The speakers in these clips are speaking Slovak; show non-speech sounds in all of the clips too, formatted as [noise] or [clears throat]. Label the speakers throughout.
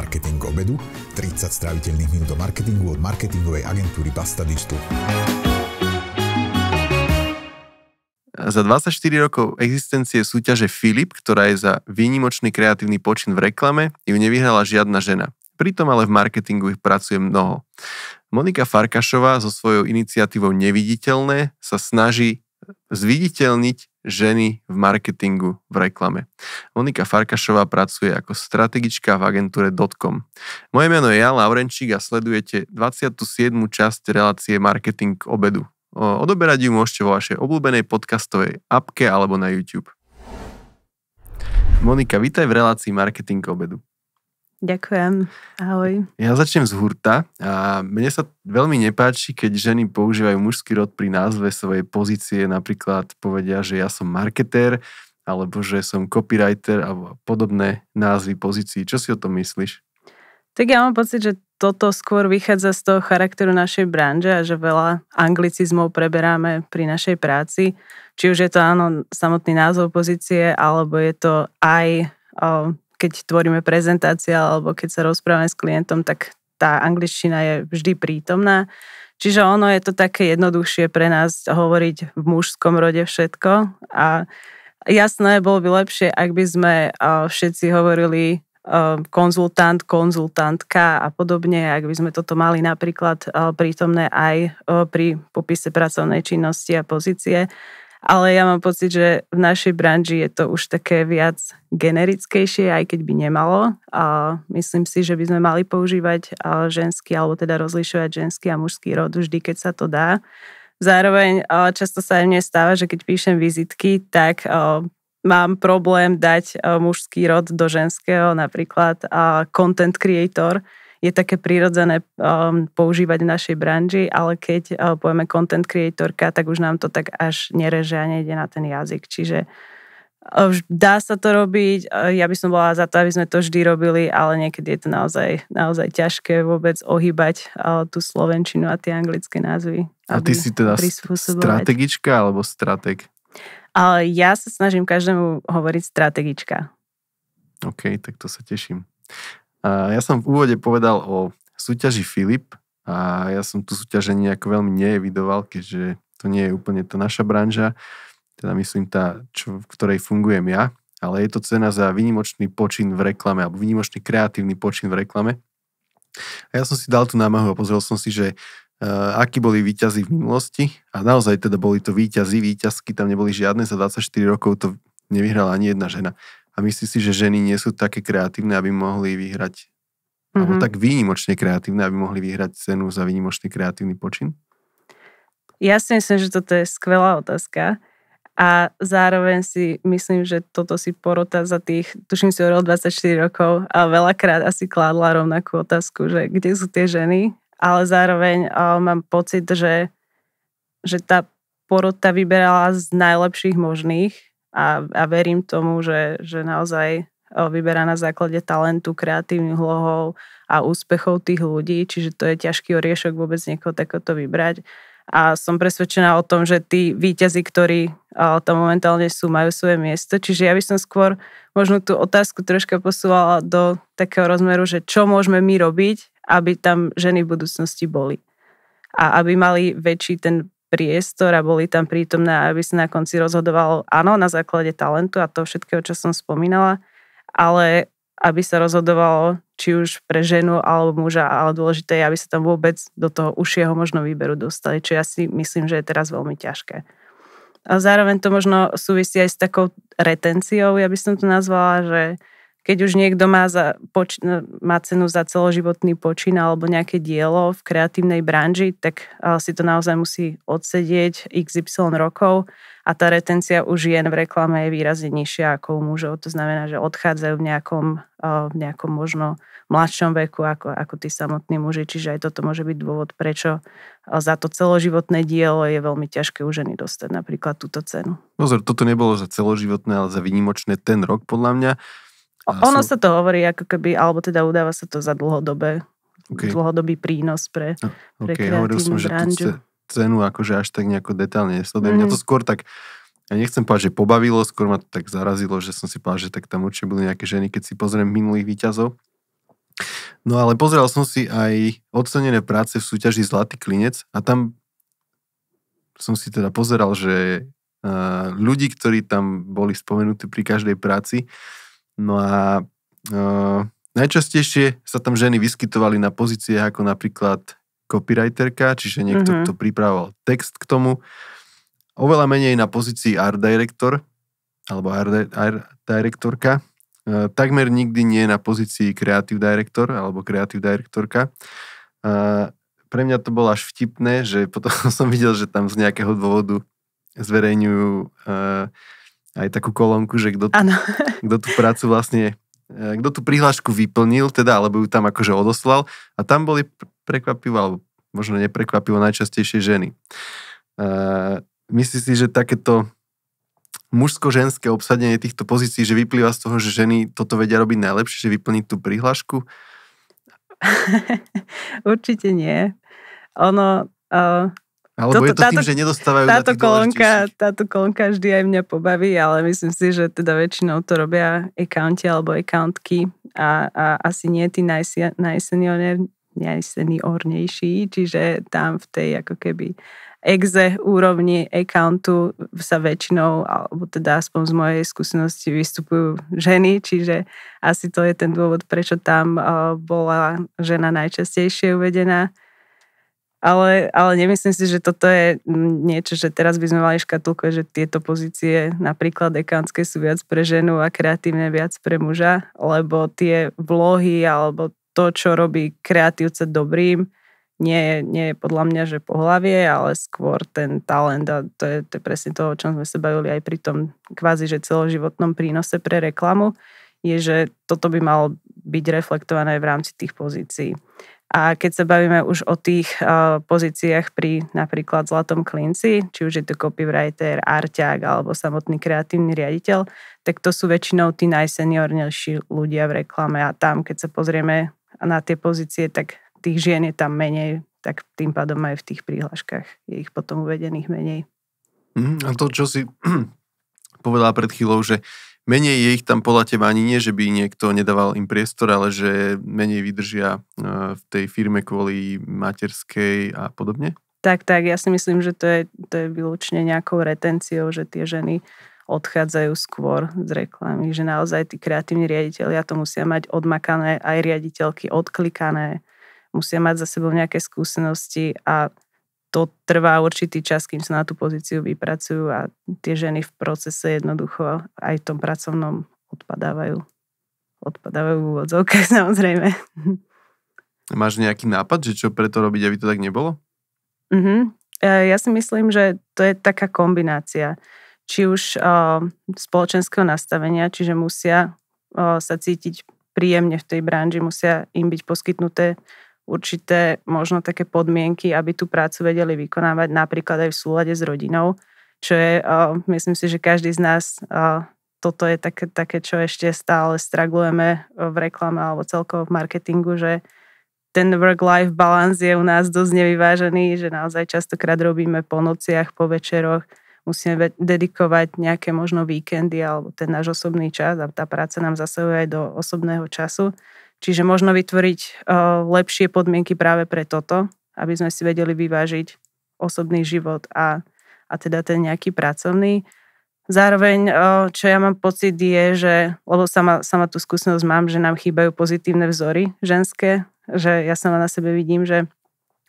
Speaker 1: Marketing obedu, 30 stráviteľných minút o marketingu od marketingovej agentúry Basta Digital. Za 24 rokov existencie súťaže Filip, ktorá je za výnimočný kreatívny počin v reklame, ju nevyhrala žiadna žena. Pritom ale v marketingu ich pracuje mnoho. Monika Farkašová so svojou iniciatívou Neviditeľné sa snaží zviditeľniť ženy v marketingu v reklame. Monika Farkašová pracuje ako strategička v agentúre Dotcom. Moje meno je Jan Laurenčík a sledujete 27. časť relácie Marketing k obedu. Odoberať ju môžete vo vašej obľúbenej podcastovej appke alebo na YouTube. Monika, vítaj v relácii Marketing k obedu.
Speaker 2: Ďakujem. Ahoj.
Speaker 1: Ja začnem z hurta. A mne sa veľmi nepáči, keď ženy používajú mužský rod pri názve svojej pozície. Napríklad povedia, že ja som marketér, alebo že som copywriter, alebo podobné názvy pozícií. Čo si o tom myslíš?
Speaker 2: Tak ja mám pocit, že toto skôr vychádza z toho charakteru našej branže a že veľa anglicizmov preberáme pri našej práci. Či už je to áno, samotný názov pozície, alebo je to aj o, keď tvoríme prezentácia alebo keď sa rozprávame s klientom, tak tá angličtina je vždy prítomná. Čiže ono je to také jednoduchšie pre nás hovoriť v mužskom rode všetko. A jasné, bolo by lepšie, ak by sme všetci hovorili konzultant, konzultantka a podobne, ak by sme toto mali napríklad prítomné aj pri popise pracovnej činnosti a pozície ale ja mám pocit, že v našej branži je to už také viac generickejšie, aj keď by nemalo. A myslím si, že by sme mali používať ženský, alebo teda rozlišovať ženský a mužský rod vždy, keď sa to dá. Zároveň často sa aj mne stáva, že keď píšem vizitky, tak mám problém dať mužský rod do ženského, napríklad content creator, je také prirodzené um, používať v našej branži, ale keď uh, povieme content creatorka, tak už nám to tak až nereže a nejde na ten jazyk. Čiže uh, dá sa to robiť, uh, ja by som bola za to, aby sme to vždy robili, ale niekedy je to naozaj, naozaj ťažké vôbec ohýbať uh, tú slovenčinu a tie anglické názvy. A ty si teda strategička
Speaker 1: alebo strateg?
Speaker 2: Ale uh, ja sa snažím každému hovoriť strategička.
Speaker 1: OK, tak to sa teším. A ja som v úvode povedal o súťaži Filip a ja som tu súťaže nejako veľmi neevidoval, keďže to nie je úplne tá naša branža, teda myslím tá, čo, v ktorej fungujem ja, ale je to cena za výnimočný počin v reklame alebo výnimočný kreatívny počin v reklame. A ja som si dal tú námahu a pozrel som si, že uh, akí boli výťazí v minulosti a naozaj teda boli to výťazí, výťazky, tam neboli žiadne, za 24 rokov to nevyhrala ani jedna žena myslí si, že ženy nie sú také kreatívne, aby mohli vyhrať, mm-hmm. alebo mhm. tak výnimočne kreatívne, aby mohli vyhrať cenu za výnimočný kreatívny počin?
Speaker 2: Ja si myslím, že toto je skvelá otázka. A zároveň si myslím, že toto si porota za tých, tuším si, rok 24 rokov a veľakrát asi kládla rovnakú otázku, že kde sú tie ženy, ale zároveň mám pocit, že, že tá porota vyberala z najlepších možných a, a verím tomu, že, že naozaj eh, vyberá na základe talentu, kreatívnych hlohov a úspechov tých ľudí, čiže to je ťažký oriešok vôbec niekoho takoto vybrať. A som presvedčená o tom, že tí výťazí, ktorí eh, tam momentálne sú, majú svoje miesto. Čiže ja by som skôr možno tú otázku troška posúvala do takého rozmeru, že čo môžeme my robiť, aby tam ženy v budúcnosti boli. A aby mali väčší ten priestor a boli tam prítomné, aby sa na konci rozhodovalo áno, na základe talentu a to všetkého, čo som spomínala, ale aby sa rozhodovalo, či už pre ženu alebo muža, ale dôležité je, aby sa tam vôbec do toho užšieho možno výberu dostali, čo ja si myslím, že je teraz veľmi ťažké. A zároveň to možno súvisí aj s takou retenciou, ja by som to nazvala, že keď už niekto má, za, poč, no, má cenu za celoživotný počin alebo nejaké dielo v kreatívnej branži, tak si to naozaj musí odsedieť XY rokov a tá retencia u žien v reklame je výrazne nižšia ako u mužov. To znamená, že odchádzajú v nejakom, v nejakom možno mladšom veku ako, ako tí samotní muži. Čiže aj toto môže byť dôvod, prečo za to celoživotné dielo je veľmi ťažké u ženy dostať napríklad túto cenu.
Speaker 1: Pozor, toto nebolo za celoživotné, ale za výnimočné ten rok podľa mňa.
Speaker 2: Ono sa to hovorí ako keby, alebo teda udáva sa to za dlhodobé, okay. dlhodobý prínos pre, pre okay, hovoril som, že tú
Speaker 1: cenu akože až tak nejako detálne nesledujem. Mm. Mňa to mm. skôr tak, ja nechcem povedať, že pobavilo, skôr ma to tak zarazilo, že som si povedal, že tak tam určite boli nejaké ženy, keď si pozriem minulých výťazov. No ale pozeral som si aj ocenené práce v súťaži Zlatý klinec a tam som si teda pozeral, že eh, ľudí, ktorí tam boli spomenutí pri každej práci, No a e, najčastejšie sa tam ženy vyskytovali na pozíciách ako napríklad copywriterka, čiže niekto, mm-hmm. kto pripravoval text k tomu. Oveľa menej na pozícii art director alebo art, art directorka. E, takmer nikdy nie na pozícii creative director alebo creative directorka. E, pre mňa to bolo až vtipné, že potom [laughs] som videl, že tam z nejakého dôvodu zverejňujú uh, aj takú kolónku, že kto, kto [laughs] tú prácu vlastne, e, kto tú prihlášku vyplnil, teda, alebo ju tam akože odoslal. A tam boli prekvapivo, alebo možno neprekvapivo najčastejšie ženy. Uh, myslíš si, že takéto mužsko-ženské obsadenie týchto pozícií, že vyplýva z toho, že ženy toto vedia robiť najlepšie, že vyplniť tú prihlášku?
Speaker 2: [laughs] Určite nie. Ono, uh, alebo Toto, je to táto, že nedostávajú táto kolónka, táto kolónka vždy aj mňa pobaví, ale myslím si, že teda väčšinou to robia accounti alebo accountky a, a asi nie tí najseniornejší, čiže tam v tej ako keby exe úrovni accountu sa väčšinou, alebo teda aspoň z mojej skúsenosti vystupujú ženy, čiže asi to je ten dôvod, prečo tam eh, bola žena najčastejšie uvedená ale, ale nemyslím si, že toto je niečo, že teraz by sme mali škatulkovať, že tieto pozície napríklad dekánske sú viac pre ženu a kreatívne viac pre muža, lebo tie vlohy alebo to, čo robí kreatívce dobrým, nie je, nie je podľa mňa, že pohlavie, ale skôr ten talent a to je, to je presne to, o čom sme sa bavili aj pri tom kvázi, že celoživotnom prínose pre reklamu, je, že toto by malo byť reflektované v rámci tých pozícií. A keď sa bavíme už o tých uh, pozíciách pri napríklad Zlatom klinci, či už je to copywriter, arťák alebo samotný kreatívny riaditeľ, tak to sú väčšinou tí najseniornejší ľudia v reklame a tam, keď sa pozrieme na tie pozície, tak tých žien je tam menej, tak tým pádom aj v tých príhľaškách je ich potom uvedených menej.
Speaker 1: Mm, a to, čo si [clears throat] povedala pred chvíľou, že uh, menej je ich tam podľa teba ani nie, že by niekto nedával im priestor, ale že menej vydržia e, v tej firme kvôli materskej a podobne?
Speaker 2: Tak, tak, ja si myslím, že to je, to je vylúčne nejakou retenciou, že tie ženy odchádzajú skôr z reklamy, že naozaj tí kreatívni riaditeľia to musia mať odmakané, aj riaditeľky odklikané, musia mať za sebou nejaké skúsenosti a to trvá určitý čas, kým sa na tú pozíciu vypracujú a tie ženy v procese jednoducho aj v tom pracovnom odpadávajú. Odpadávajú v úvodzovkách [laughs] samozrejme.
Speaker 1: Máš nejaký nápad, že čo preto robiť, aby to tak
Speaker 2: nebolo? Mm-hmm. Ja si myslím, že to je taká kombinácia. Či už uh, spoločenského nastavenia, čiže musia uh, sa cítiť príjemne v tej branži, musia im byť poskytnuté určité možno také podmienky, aby tú prácu vedeli vykonávať napríklad aj v súlade s rodinou, čo je, eh, myslím si, že každý z nás, eh, toto je také, také čo ešte stále straglujeme eh, v reklame alebo celkovo v marketingu, že ten work-life balance je u nás dosť nevyvážený, že naozaj častokrát robíme po nociach, po večeroch, musíme dedikovať nejaké možno víkendy alebo ten náš osobný čas a tá práca nám zasahuje aj do osobného času. Čiže možno vytvoriť eh, lepšie podmienky práve pre toto, aby sme si vedeli vyvážiť osobný život a, a teda ten nejaký pracovný. Zároveň, eh, čo ja mám pocit je, že, lebo sama, sama tú skúsenosť mám, že nám chýbajú pozitívne vzory ženské, že ja sama na sebe vidím, že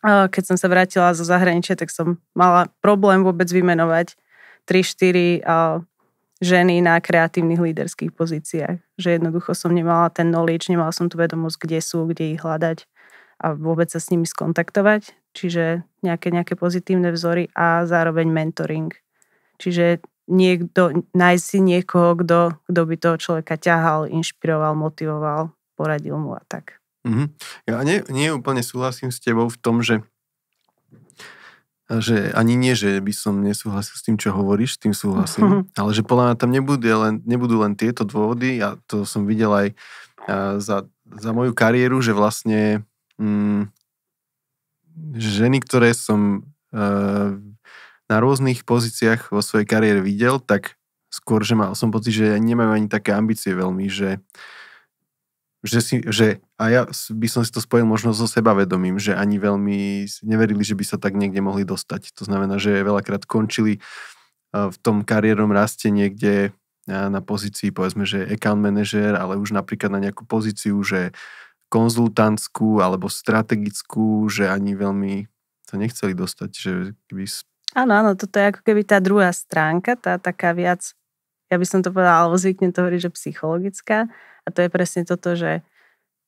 Speaker 2: eh, keď som sa vrátila zo zahraničia, tak som mala problém vôbec vymenovať 3-4 ženy na kreatívnych líderských pozíciách. Že jednoducho som nemala ten knowledge, nemala som tú vedomosť, kde sú, kde ich hľadať a vôbec sa s nimi skontaktovať. Čiže nejaké, nejaké pozitívne vzory a zároveň mentoring. Čiže niekto, nájsť si niekoho, kto, kto by toho človeka ťahal, inšpiroval, motivoval, poradil mu a tak.
Speaker 1: Mm-hmm. Ja nie, nie úplne súhlasím s tebou v tom, že že ani nie, že by som nesúhlasil s tým, čo hovoríš, s tým súhlasím, [laughs] ale že podľa mňa tam nebudú len, nebudú len tieto dôvody a ja to som videl aj za, za moju kariéru, že vlastne mm, ženy, ktoré som e, na rôznych pozíciách vo svojej kariére videl, tak skôr, že mal som pocit, že nemajú ani také ambície veľmi, že že, si, že a ja by som si to spojil možno so sebavedomím, že ani veľmi neverili, že by sa tak niekde mohli dostať. To znamená, že veľakrát končili v tom kariérnom raste niekde na pozícii, povedzme, že account manager, ale už napríklad na nejakú pozíciu, že konzultantskú alebo strategickú, že ani veľmi sa nechceli dostať, že by...
Speaker 2: Áno, áno, toto je ako keby tá druhá stránka, tá taká viac ja by som to povedala, alebo zvykne to hovoriť, že psychologická. A to je presne toto, že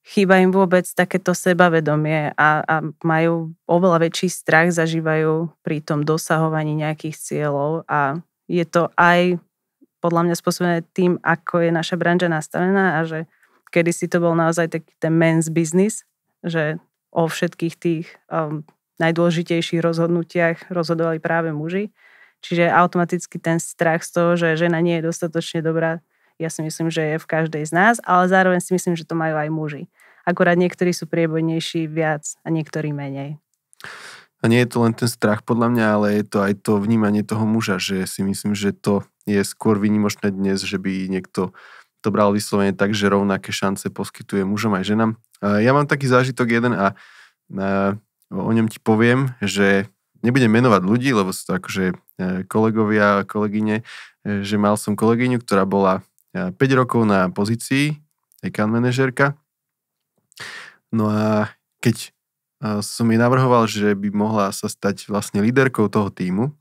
Speaker 2: chýba im vôbec takéto sebavedomie a, a majú oveľa väčší strach, zažívajú pri tom dosahovaní nejakých cieľov a je to aj podľa mňa spôsobené tým, ako je naša branža nastavená a že kedysi to bol naozaj taký ten men's business, že o všetkých tých um, najdôležitejších rozhodnutiach rozhodovali práve muži Čiže automaticky ten strach z toho, že žena nie je dostatočne dobrá, ja si myslím, že je v každej z nás, ale zároveň si myslím, že to majú aj muži. Akorát niektorí sú priebojnejší viac a niektorí menej.
Speaker 1: A nie je to len ten strach podľa mňa, ale je to aj to vnímanie toho muža, že si myslím, že to je skôr vynimočné dnes, že by niekto to bral vyslovene tak, že rovnaké šance poskytuje mužom aj ženám. Ja mám taký zážitok jeden a o ňom ti poviem, že nebudem menovať ľudí, lebo sú to akože E, kolegovia a kolegyne, e, že mal som kolegyňu, ktorá bola 5 e, rokov na pozícii account manažerka. No a keď som jej navrhoval, že by mohla sa stať vlastne líderkou toho týmu,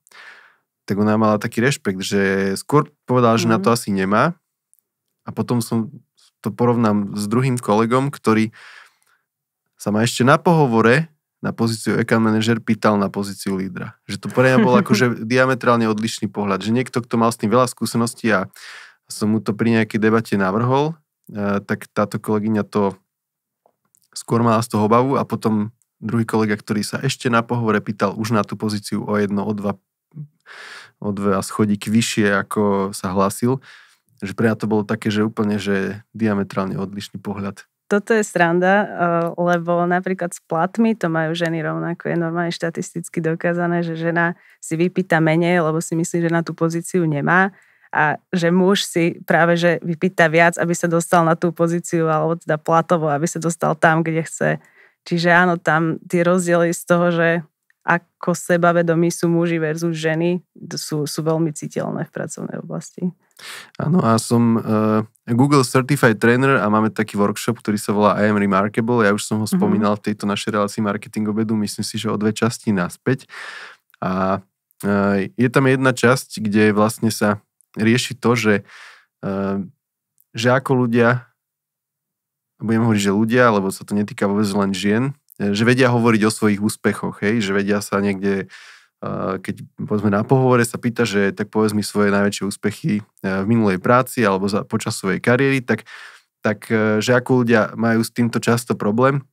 Speaker 1: tak ona mala taký rešpekt, že skôr povedala, že mm. na to mhm. asi nemá. A potom som to porovnám s druhým kolegom, ktorý sa ma ešte na pohovore na pozíciu account manager pýtal na pozíciu lídra. Že to pre mňa bol akože [laughs] diametrálne odlišný pohľad. Že niekto, kto mal s tým veľa skúseností a som mu to pri nejakej debate navrhol, e, tak táto kolegyňa to skôr mala z toho obavu a potom druhý kolega, ktorý sa ešte na pohovore pýtal už na tú pozíciu o jedno, o dva, o dva schodík vyššie, ako sa hlásil, že pre mňa to bolo také, že úplne, že diametrálne odlišný pohľad
Speaker 2: toto je sranda, e, lebo napríklad s platmi to majú ženy rovnako. Je normálne štatisticky dokázané, že žena si vypýta menej, lebo si myslí, že na tú pozíciu nemá a že muž si práve že vypýta viac, aby sa dostal na tú pozíciu alebo teda platovo, aby sa dostal tam, kde chce. Čiže áno, tam tie rozdiely z toho, že ako sebavedomí sú muži versus ženy, sú, sú veľmi citeľné v pracovnej oblasti.
Speaker 1: Áno, a som uh, Google Certified Trainer a máme taký workshop, ktorý sa volá I am Remarkable. Ja už som ho mm-hmm. spomínal v tejto našej relácii marketing obedu, myslím si, že o dve časti naspäť. A uh, je tam jedna časť, kde vlastne sa rieši to, že, uh, že ako ľudia, budem hovoriť, že ľudia, lebo sa to netýka vôbec len žien, že vedia hovoriť o svojich úspechoch, hej, že vedia sa niekde, keď povedzme na pohovore sa pýta, že tak povedz mi svoje najväčšie úspechy e, v minulej práci alebo za, počas svojej kariéry, tak, tak e, že ako ľudia majú s týmto často problém.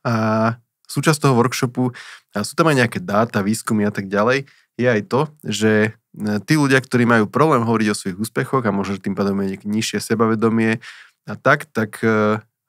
Speaker 1: A súčasť toho workshopu, a sú tam aj nejaké dáta, výskumy a tak ďalej, je aj to, že e, tí ľudia, ktorí majú problém hovoriť o svojich úspechoch a možno tým pádom je nižšie sebavedomie a tak, tak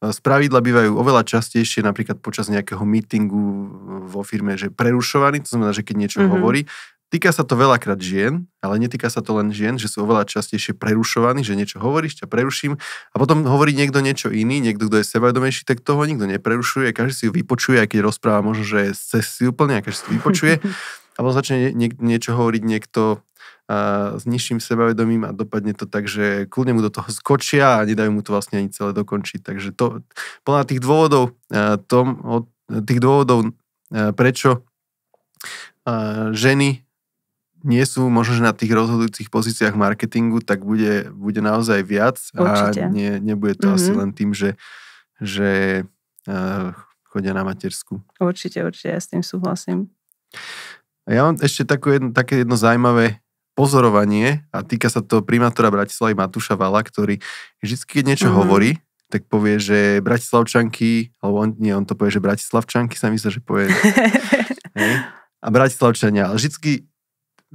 Speaker 1: Spravidla bývajú oveľa častejšie napríklad počas nejakého meetingu vo firme, že prerušovaný, to znamená, že keď niečo mm-hmm. hovorí. Týka sa to veľakrát žien, ale netýka sa to len žien, že sú oveľa častejšie prerušovaní, že niečo hovoríš, ťa preruším a potom hovorí niekto niečo iný, niekto, kto je sebavedomejší, tak toho nikto neprerušuje, každý si ju vypočuje, aj keď rozpráva možno, že je cez si úplne, každý si vypočuje. [laughs] a potom začne nie, niečo hovoriť niekto a s nižším sebavedomím a dopadne to tak, že kľudne mu do toho skočia a nedajú mu to vlastne ani celé dokončiť. Takže to, podľa tých dôvodov, e, tom, od, tých dôvodov, e, prečo e, ženy nie sú možno, že na tých rozhodujúcich pozíciách marketingu, tak bude, bude naozaj viac Určite. a nie, nebude to mm-hmm. asi mhm. len tým, že, že uh, chodia na matersku. Určite, určite, ja s tým súhlasím. Ja mám ešte takú jedno, také jedno zaujímavé pozorovanie a týka sa to primátora Bratislavy Matúša Vala, ktorý vždy, keď niečo mm-hmm. hovorí, tak povie, že Bratislavčanky, alebo on, nie, on to povie, že Bratislavčanky sa myslí, že povie. [laughs] A Bratislavčania, ale vždycky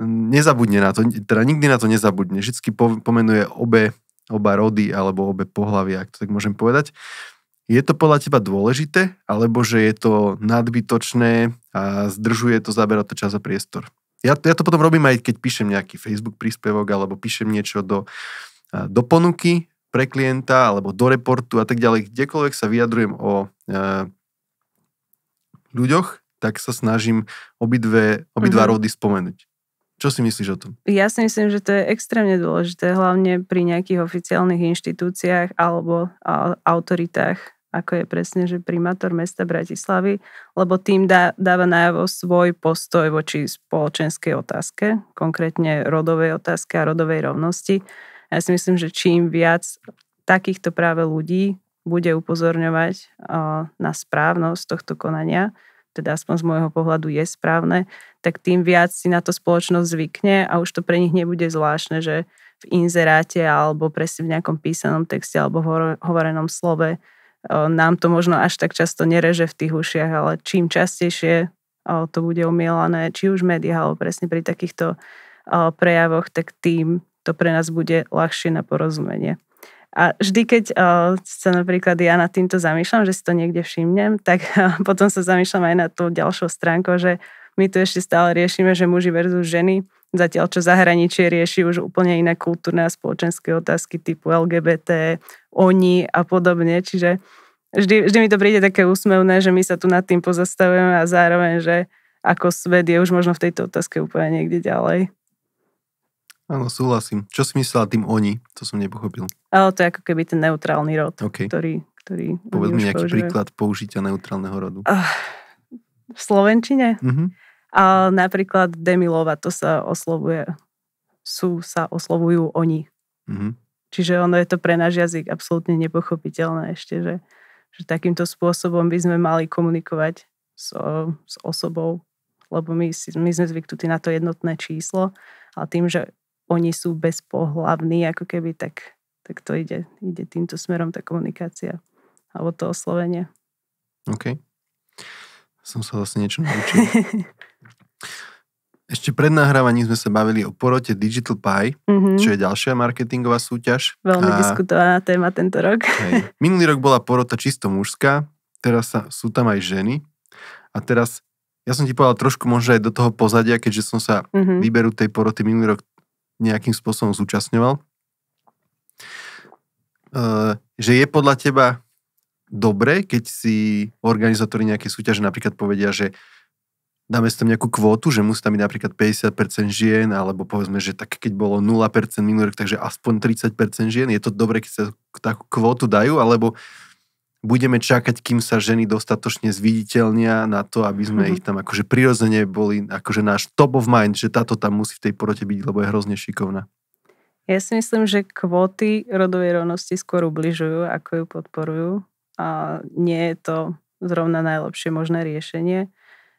Speaker 1: nezabudne na to, teda nikdy na to nezabudne, vždycky pomenuje obe, oba rody alebo obe pohlavia, ak to tak môžem povedať. Je to podľa teba dôležité, alebo že je to nadbytočné a zdržuje to, zabera to čas a priestor? Ja, ja to potom robím aj, keď píšem nejaký Facebook príspevok alebo píšem niečo do, do ponuky pre klienta alebo do reportu a tak ďalej. Kdekoľvek sa vyjadrujem o e, ľuďoch, tak sa snažím obidve, obi mm-hmm. rody spomenúť. Čo si myslíš o tom?
Speaker 2: Ja si myslím, že to je extrémne dôležité, hlavne pri nejakých oficiálnych inštitúciách alebo autoritách ako je presne, že primátor mesta Bratislavy, lebo tým dá, dáva najavo svoj postoj voči spoločenskej otázke, konkrétne rodovej otázke a rodovej rovnosti. Ja si myslím, že čím viac takýchto práve ľudí bude upozorňovať na správnosť tohto konania, teda aspoň z môjho pohľadu je správne, tak tým viac si na to spoločnosť zvykne a už to pre nich nebude zvláštne, že v inzeráte alebo presne v nejakom písanom texte alebo hovorenom slove nám to možno až tak často nereže v tých ušiach, ale čím častejšie to bude umielané, či už v médiách, alebo presne pri takýchto prejavoch, tak tým to pre nás bude ľahšie na porozumenie. A vždy, keď sa napríklad ja nad týmto zamýšľam, že si to niekde všimnem, tak [laughs] potom sa zamýšľam aj na tú ďalšou stránku, že my tu ešte stále riešime, že muži versus ženy Zatiaľ, čo zahraničie rieši už úplne iné kultúrne a spoločenské otázky typu LGBT, oni a podobne. Čiže vždy, vždy mi to príde také úsmevné, že my sa tu nad tým pozastavujeme a zároveň, že ako svet je už možno v tejto otázke úplne niekde ďalej.
Speaker 1: Áno, súhlasím. Čo si myslela tým oni? To som nepochopil.
Speaker 2: Ale to je ako keby ten neutrálny rod, okay. ktorý, ktorý... Povedz mi nejaký používajú. príklad
Speaker 1: použitia neutrálneho rodu.
Speaker 2: Uh, v Slovenčine? mm a napríklad Demilova, to sa oslovuje, sú sa oslovujú oni. Mm-hmm. Čiže ono je to pre náš jazyk absolútne nepochopiteľné ešte, že, že takýmto spôsobom by sme mali komunikovať s, s osobou, lebo my, my sme zvyknutí na to jednotné číslo, ale tým, že oni sú bezpohlavní, ako keby, tak, tak to ide, ide týmto smerom tá komunikácia alebo to oslovenie.
Speaker 1: OK. Som sa vlastne niečo naučil. [laughs] Ešte pred nahrávaním sme sa bavili o porote Digital Pie, mm-hmm. čo je ďalšia marketingová súťaž. Veľmi a...
Speaker 2: diskutovaná téma tento rok. Hej.
Speaker 1: Minulý rok bola porota čisto mužská, teraz sa, sú tam aj ženy. A teraz, ja som ti povedal trošku možno aj do toho pozadia, keďže som sa mm-hmm. výberu tej poroty minulý rok nejakým spôsobom zúčastňoval. E, že je podľa teba dobre, keď si organizátori nejaké súťaže napríklad povedia, že dáme si tam nejakú kvótu, že musí tam byť napríklad 50% žien, alebo povedzme, že tak keď bolo 0% minulý rok, takže aspoň 30% žien, je to dobre, keď sa takú kvótu dajú, alebo budeme čakať, kým sa ženy dostatočne zviditeľnia na to, aby sme mm-hmm. ich tam akože prirodzene boli, akože náš top of mind, že táto tam musí v tej porote byť, lebo je hrozne šikovná.
Speaker 2: Ja si myslím, že kvóty rodovej rovnosti skôr ubližujú, ako ju podporujú. A nie je to zrovna najlepšie možné riešenie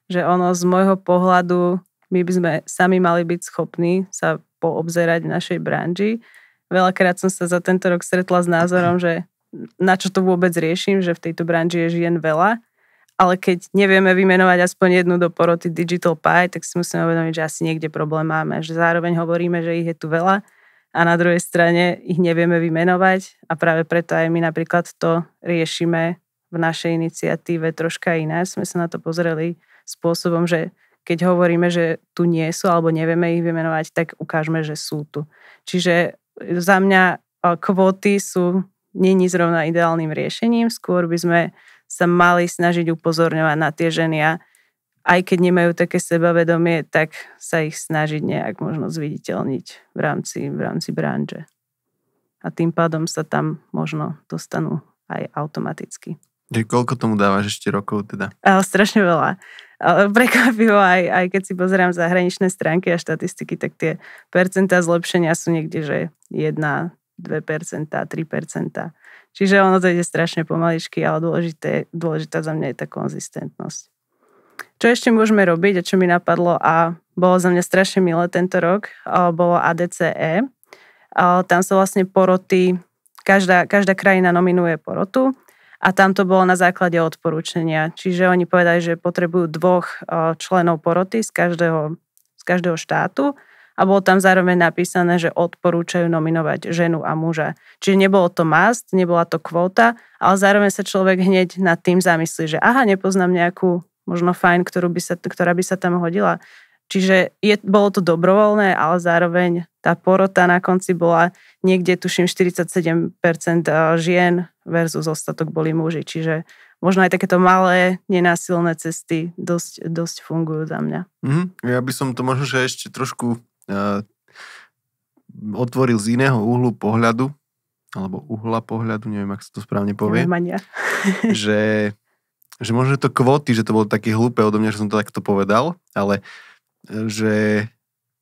Speaker 2: že ono z môjho pohľadu my by sme sami mali byť schopní sa poobzerať v našej branži. Veľakrát som sa za tento rok stretla s názorom, že na čo to vôbec riešim, že v tejto branži je žien veľa, ale keď nevieme vymenovať aspoň jednu do poroty Digital Pie, tak si musíme uvedomiť, že asi niekde problém máme, že zároveň hovoríme, že ich je tu veľa a na druhej strane ich nevieme vymenovať a práve preto aj my napríklad to riešime v našej iniciatíve troška iná. Sme sa na to pozreli spôsobom, že keď hovoríme, že tu nie sú alebo nevieme ich vymenovať, tak ukážeme, že sú tu. Čiže e, za mňa e, kvóty sú není zrovna ideálnym riešením, skôr by sme sa mali snažiť upozorňovať na tie ženy a aj keď nemajú také sebavedomie, tak sa ich snažiť nejak možno zviditeľniť v rámci, v rámci branže. A tým pádom sa tam možno dostanú aj automaticky.
Speaker 1: koľko tomu dávaš ešte rokov teda?
Speaker 2: E, strašne veľa prekvapivo aj, aj keď si pozerám zahraničné stránky a štatistiky, tak tie percentá zlepšenia sú niekde, že 1, 2%, 3%. Čiže ono to ide strašne pomaličky, ale dôležité, dôležitá za mňa je tá konzistentnosť. Čo ešte môžeme robiť a čo mi napadlo a bolo za mňa strašne milé tento rok, bolo ADCE. Tam sú vlastne poroty, každá, každá krajina nominuje porotu a tam to bolo na základe odporúčania. Čiže oni povedali, že potrebujú dvoch eh, členov poroty z každého, z každého štátu a bolo tam zároveň napísané, že odporúčajú nominovať ženu a muža. Čiže nebolo to mast, nebola to kvóta, ale zároveň sa človek hneď nad tým zamyslí, že aha, nepoznám nejakú možno fajn, ktorú by sa, ktorá by sa tam hodila. Čiže je, bolo to dobrovoľné, ale zároveň tá porota na konci bola niekde, tuším, 47% eh, žien versus ostatok boli muži. Čiže možno aj takéto malé, nenásilné cesty dosť, dosť fungujú za mňa. Mm-hmm.
Speaker 1: Ja by som to možno že ešte trošku uh, otvoril z iného uhlu pohľadu, alebo uhla pohľadu, neviem, ak sa to správne povie. Nemania. [laughs] že, že možno to kvóty, že to bolo také hlúpe odo mňa, že som to takto povedal, ale e, že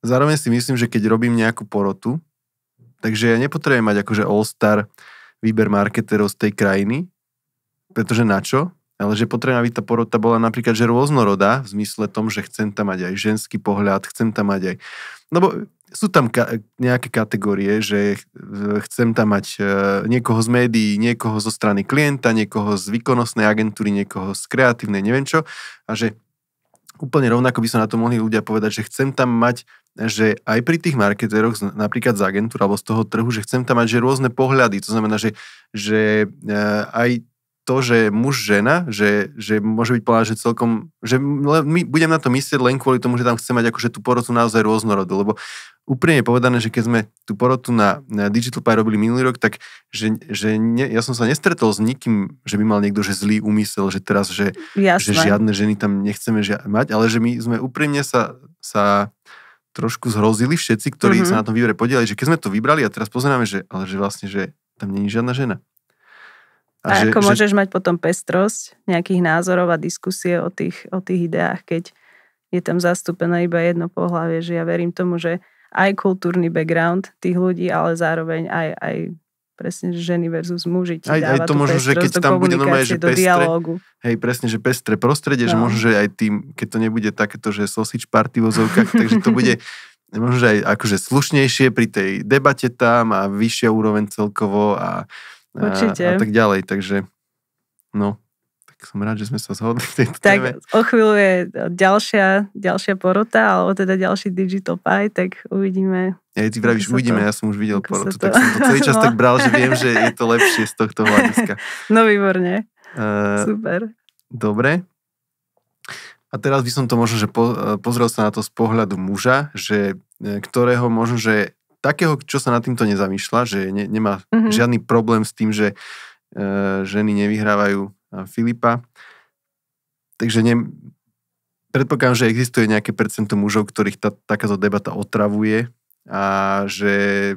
Speaker 1: zároveň si myslím, že keď robím nejakú porotu, takže ja nepotrebujem mať akože all-star uh, výber marketerov z tej krajiny, pretože na čo? Ale že potrebná aby tá porota bola napríklad, že rôznorodá, v zmysle tom, že chcem tam mať aj ženský pohľad, chcem tam mať aj... Lebo sú tam ka- nejaké kategórie, že chcem tam mať e, niekoho z médií, niekoho zo strany klienta, niekoho z výkonnostnej agentúry, niekoho z kreatívnej, neviem čo. A že úplne rovnako by sa na to mohli ľudia povedať, že chcem tam mať, že aj pri tých marketeroch, napríklad z agentúr alebo z toho trhu, že chcem tam mať že rôzne pohľady. To znamená, že, že e, aj to, že muž, žena, že, že môže byť povedať, že celkom, že my budem na to myslieť len kvôli tomu, že tam chceme mať akože tú porotu naozaj rôznorodú, lebo úplne je povedané, že keď sme tú porotu na, na Digital Pie robili minulý rok, tak že, že ne, ja som sa nestretol s nikým, že by mal niekto že zlý úmysel, že teraz, že,
Speaker 2: že žiadne
Speaker 1: ženy tam nechceme žia- mať, ale že my sme úprimne sa, sa trošku zhrozili všetci, ktorí mm-hmm. sa na tom výbere podielali, že keď sme to vybrali a teraz pozeráme, že, ale že vlastne, že tam není žiadna žena. A, a že, ako že... môžeš
Speaker 2: mať potom pestrosť nejakých názorov a diskusie o tých, o tých ideách, keď je tam zastúpené iba jedno pohlavie, že ja verím tomu, že aj kultúrny background tých ľudí, ale zároveň aj, aj presne ženy versus muži ti aj, dáva aj to možno, že keď tam bude normálne, že pestre, dialógu.
Speaker 1: hej, presne, že pestre prostredie, no. že možno, že aj tým, keď to nebude takéto, že sosič party vo zovkách, takže to bude [laughs] možno, že aj akože slušnejšie pri tej debate tam a vyššia úroveň celkovo a
Speaker 2: Určite. A, a tak
Speaker 1: ďalej. Takže no, tak som rád, že sme sa zhodli v tejto Tak téme.
Speaker 2: o chvíľu je ďalšia, ďalšia porota, alebo teda ďalší Digital Pie, tak uvidíme.
Speaker 1: Ja ty vravíš, uvidíme, to, ja som už videl porotu, to... tak som to celý čas [laughs] tak bral, že viem, že je to lepšie z tohto hľadiska.
Speaker 2: [laughs] No výborne.
Speaker 1: Uh, Super. Dobre. A teraz by som to možno, že pozrel sa na to z pohľadu muža, že e, ktorého možno, že takého, čo sa nad týmto nezamýšľa, že ne, nemá mm-hmm. žiadny problém s tým, že e, ženy nevyhrávajú e, Filipa. Takže ne, predpokladám, že existuje nejaké percento mužov, ktorých tá, takáto debata otravuje a že,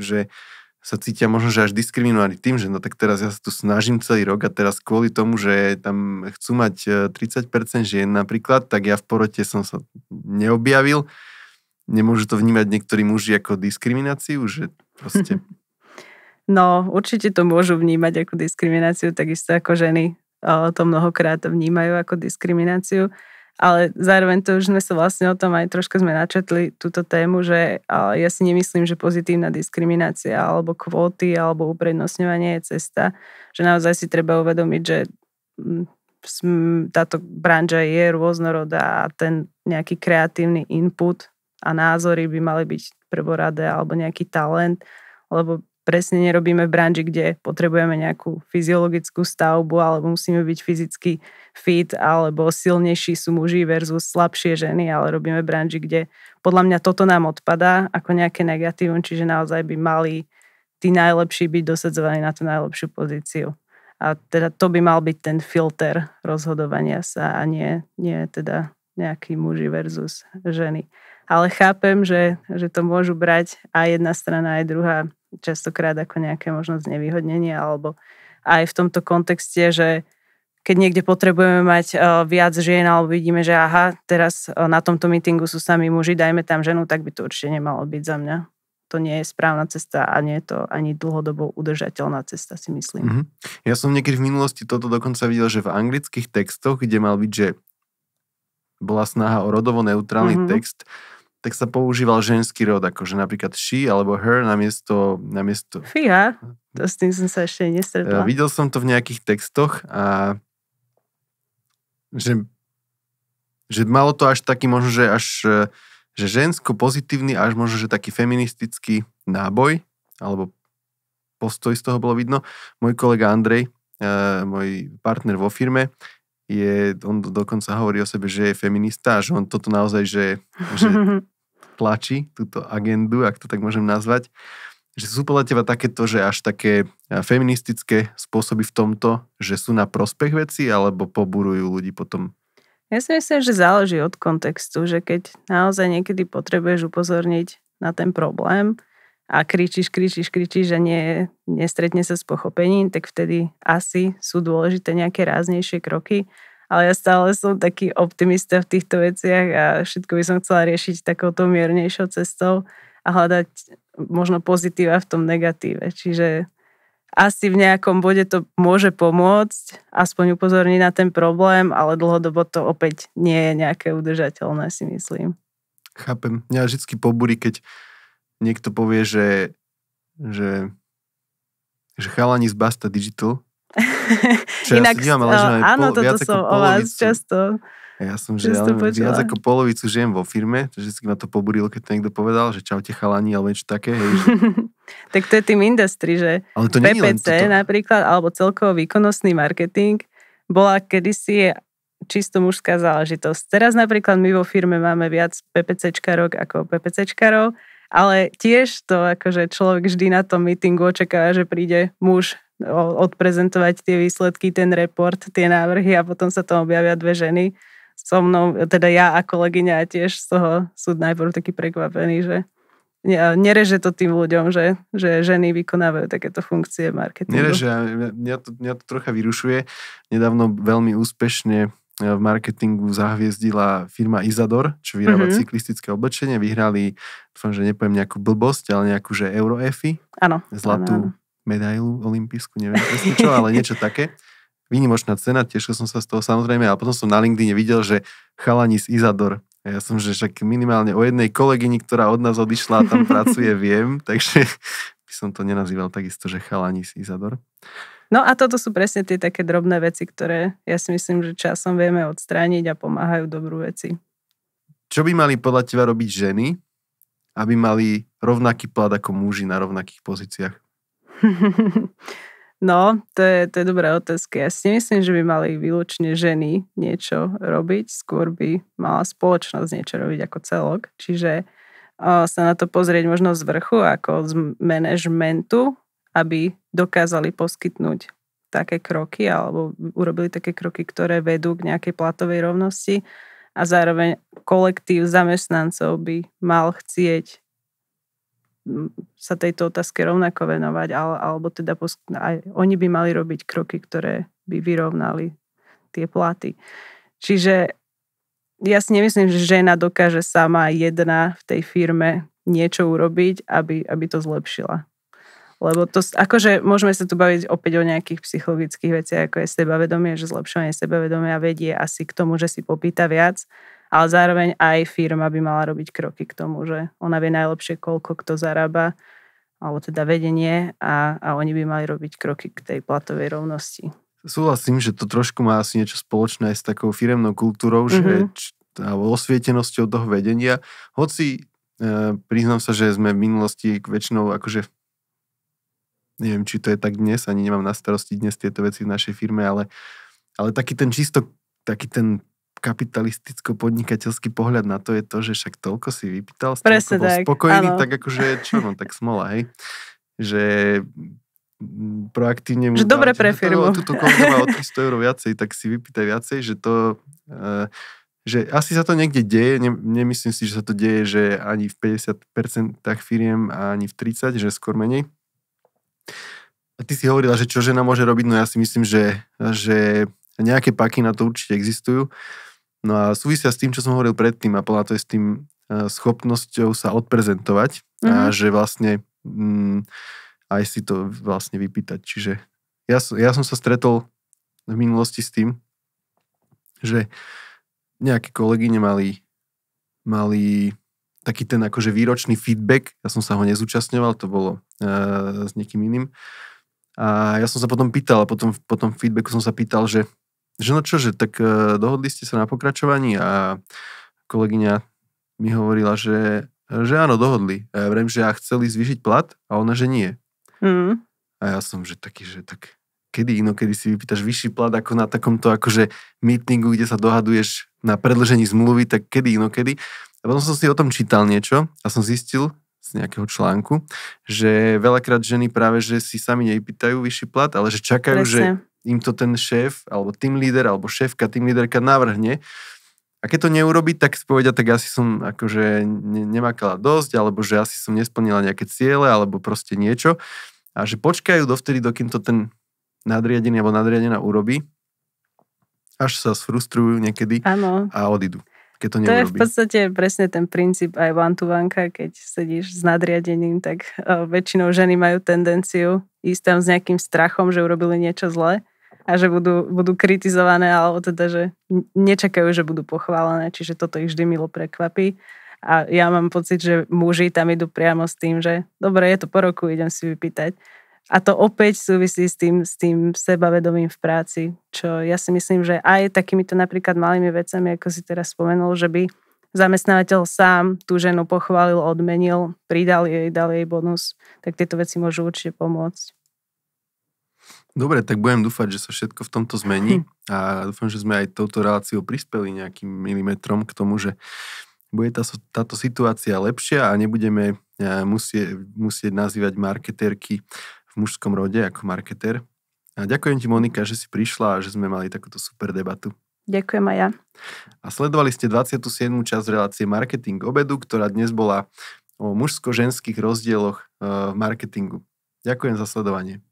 Speaker 1: že sa cítia možno, že až diskriminovaní tým, že no tak teraz ja sa tu snažím celý rok a teraz kvôli tomu, že tam chcú mať 30% e, žien napríklad, tak ja v porote som sa neobjavil nemôžu to vnímať niektorí muži ako diskrimináciu, že
Speaker 2: proste... [laughs] No, určite to môžu vnímať ako diskrimináciu, takisto ako ženy to mnohokrát vnímajú ako diskrimináciu, ale zároveň to už sme sa vlastne o tom aj trošku sme načetli túto tému, že ja si nemyslím, že pozitívna diskriminácia alebo kvóty alebo uprednostňovanie je cesta, že naozaj si treba uvedomiť, že mm, táto branža je rôznorodá a ten nejaký kreatívny input a názory by mali byť prvoradé alebo nejaký talent, lebo presne nerobíme v branži, kde potrebujeme nejakú fyziologickú stavbu alebo musíme byť fyzicky fit alebo silnejší sú muži versus slabšie ženy, ale robíme branži, kde podľa mňa toto nám odpadá ako nejaké negatívum, čiže naozaj by mali tí najlepší byť dosadzovaní na tú najlepšiu pozíciu. A teda to by mal byť ten filter rozhodovania sa a nie, nie teda nejaký muži versus ženy ale chápem, že, že to môžu brať aj jedna strana, aj druhá častokrát ako nejaké možno znevýhodnenie alebo aj v tomto kontexte, že keď niekde potrebujeme mať e, viac žien alebo vidíme, že aha, teraz e, na tomto mítingu sú sami muži, dajme tam ženu, tak by to určite nemalo byť za mňa. To nie je správna cesta a nie je to ani dlhodobo udržateľná cesta, si myslím. Mm-hmm.
Speaker 1: Ja som niekedy v minulosti toto dokonca videl, že v anglických textoch, kde mal byť, že bola snaha o rodovo neutrálny mm-hmm. text, tak sa používal ženský rod, akože napríklad she alebo her namiesto... namiesto...
Speaker 2: Fia, to s tým som sa ešte nestretla.
Speaker 1: Videl som to v nejakých textoch a že, že malo to až taký možno, že až že žensko-pozitívny, až možno, že taký feministický náboj, alebo postoj z toho bolo vidno. Môj kolega Andrej, e, môj partner vo firme, je, on dokonca hovorí o sebe, že je feminista a že on toto naozaj, že, že [laughs] tlači túto agendu, ak to tak môžem nazvať, že sú podľa teba takéto, že až také e, feministické spôsoby v tomto, že sú na prospech veci alebo poburujú ľudí potom?
Speaker 2: Ja si myslím, že záleží od kontextu, že keď naozaj niekedy potrebuješ upozorniť na ten problém a kričíš, kričíš, kričíš že nie, nestretne sa s pochopením, tak vtedy asi sú dôležité nejaké ráznejšie kroky ale ja stále som taký optimista v týchto veciach a všetko by som chcela riešiť takouto miernejšou cestou a hľadať možno pozitíva v tom negatíve. Čiže asi v nejakom bode to môže pomôcť, aspoň upozorniť na ten problém, ale dlhodobo to opäť nie je nejaké udržateľné, si myslím.
Speaker 1: Chápem. Mňa vždy pobúri, keď niekto povie, že, že, že chalani z Basta Digital [laughs] Čo Inak, ja dívam, ale že aj áno, pol, toto viac som o vás často.
Speaker 2: Ja som, že ja viac ako
Speaker 1: polovicu žijem vo firme, takže si ma to pobudilo, keď to niekto povedal, že te chalani, alebo niečo také. Hej, že...
Speaker 2: [laughs] tak to je tým industry, že ale to PPC napríklad, alebo celkovo výkonnostný marketing, bola kedysi čisto mužská záležitosť. Teraz napríklad my vo firme máme viac PPCčkarok ako PPCčkarov, ale tiež to akože človek vždy na tom meetingu očakáva, že príde muž odprezentovať tie výsledky, ten report, tie návrhy a potom sa tam objavia dve ženy so mnou, teda ja a kolegyňa tiež z toho sú najprv takí prekvapení, že nereže to tým ľuďom, že, že ženy vykonávajú takéto funkcie marketingu. Nereže, mňa to, mňa to trocha
Speaker 1: vyrušuje. Nedávno veľmi úspešne e, v marketingu zahviezdila firma Izador, čo vyrába mm-hmm. cyklistické oblečenie. Vyhrali, dúfam, že nepoviem nejakú blbosť, ale nejakú, že Euroefy. Áno. Zlatú, medailu olimpijskú, neviem presne čo, ale niečo také. Výnimočná cena, tešil som sa z toho samozrejme, ale potom som na LinkedIn videl, že chalani z Izador. Ja som, že však minimálne o jednej kolegyni, ktorá od nás odišla a tam pracuje, [laughs] viem, takže by som to nenazýval takisto, že chalani z Izador.
Speaker 2: No a toto sú presne tie také drobné veci, ktoré ja si myslím, že časom vieme odstrániť a pomáhajú dobrú veci.
Speaker 1: Čo by mali podľa teba robiť ženy, aby mali rovnaký plat ako muži na rovnakých pozíciách? [laughs]
Speaker 2: No, to je, to je dobrá otázka. Ja si nemyslím, že by mali výlučne ženy niečo robiť, skôr by mala spoločnosť niečo robiť ako celok. Čiže o, sa na to pozrieť možno z vrchu, ako z manažmentu, aby dokázali poskytnúť také kroky alebo urobili také kroky, ktoré vedú k nejakej platovej rovnosti a zároveň kolektív zamestnancov by mal chcieť sa tejto otázke rovnako venovať, alebo teda aj oni by mali robiť kroky, ktoré by vyrovnali tie platy. Čiže ja si nemyslím, že žena dokáže sama jedna v tej firme niečo urobiť, aby, aby to zlepšila. Lebo to, akože môžeme sa tu baviť opäť o nejakých psychologických veciach, ako je sebavedomie, že zlepšovanie sebavedomia vedie asi k tomu, že si popýta viac, ale zároveň aj firma by mala robiť kroky k tomu, že ona vie najlepšie, koľko kto zarába, alebo teda vedenie a, a oni by mali robiť kroky k tej platovej rovnosti. Súhlasím,
Speaker 1: že to trošku má asi niečo spoločné aj s takou firemnou kultúrou, mm-hmm. že mhm. alebo osvietenosťou toho vedenia. Hoci e, priznám sa, že sme v minulosti väčšinou akože neviem, či to je tak dnes, ani nemám na starosti dnes tieto veci v našej firme, ale, ale taký ten čisto, taký ten kapitalisticko-podnikateľský pohľad na to je to, že však toľko si vypýtal, Presne toľko bol tak, spokojný, áno. tak akože čo, no tak smola, hej. Že mm, proaktívne mu Že dobre pre firmu. Tuto má o 300 [laughs] eur viacej, tak si vypýtaj viacej, že to... Uh, že asi sa to niekde deje, nemyslím si, že sa to deje, že ani v 50% firiem a ani v 30%, že skôr menej. A ty si hovorila, že čo žena môže robiť, no ja si myslím, že, že nejaké paky na to určite existujú. No a súvisia s tým, čo som hovoril predtým a podľa to je s tým e, schopnosťou sa odprezentovať mm-hmm. a mhm. že vlastne mm, aj si to vlastne vypýtať. Čiže ja, ja som sa stretol v minulosti s tým, že nejaké kolegyne mali, mali taký ten akože výročný feedback, ja som sa ho nezúčastňoval, to bolo uh, s niekým iným. A ja som sa potom pýtal, a potom, potom feedbacku som sa pýtal, že že no že tak uh, dohodli ste sa na pokračovaní a kolegyňa mi hovorila, že, že áno, dohodli. A ja vrem, že ja chceli zvýšiť plat a ona, že nie. Mm. A ja som, že taký, že tak kedy inokedy si vypýtaš vyšší plat ako na takomto akože meetingu, kde sa dohaduješ na predlžení zmluvy, tak kedy inokedy. A potom som si o tom čítal niečo a som zistil z nejakého článku, že veľakrát ženy práve, že si sami nevypýtajú vyšší plat, ale že čakajú, Presne. že im to ten šéf, alebo team leader, alebo šéfka, team líderka navrhne. A keď to neurobi, tak si povedia, tak asi som akože ne- nemakala dosť, alebo že asi som nesplnila nejaké ciele, alebo proste niečo. A že počkajú dovtedy, dokým to ten nadriadený alebo nadriadená urobí, až sa sfrustrujú niekedy ano. a odídu keď to neurobí. To je v podstate
Speaker 2: presne ten princíp aj one-to-one, keď sedíš s nadriadením, tak e, väčšinou ženy majú tendenciu ísť tam s nejakým strachom, že urobili niečo zlé a že budú, budú kritizované, alebo teda, že nečakajú, že budú pochválené, čiže toto ich vždy milo prekvapí. A ja mám pocit, že muži tam idú priamo s tým, že dobre, je to po roku, idem si vypýtať. A to opäť súvisí s tým, s tým sebavedomím v práci, čo ja si myslím, že aj takýmito napríklad malými vecami, ako si teraz spomenul, že by zamestnávateľ sám tú ženu pochválil, odmenil, pridal jej, dal jej bonus, tak tieto veci môžu určite pomôcť.
Speaker 1: Dobre, tak budem dúfať, že sa všetko v tomto zmení hm. a dúfam, že sme aj touto reláciou prispeli nejakým milimetrom k tomu, že bude tá, táto situácia lepšia a nebudeme eh, musieť, musieť nazývať marketérky v mužskom rode ako marketer. A ďakujem ti, Monika, že si prišla a že sme mali takúto super debatu. Ďakujem aj ja. A sledovali ste 27. časť relácie Marketing obedu, ktorá dnes bola o mužsko-ženských rozdieloch eh, v marketingu. Ďakujem za sledovanie.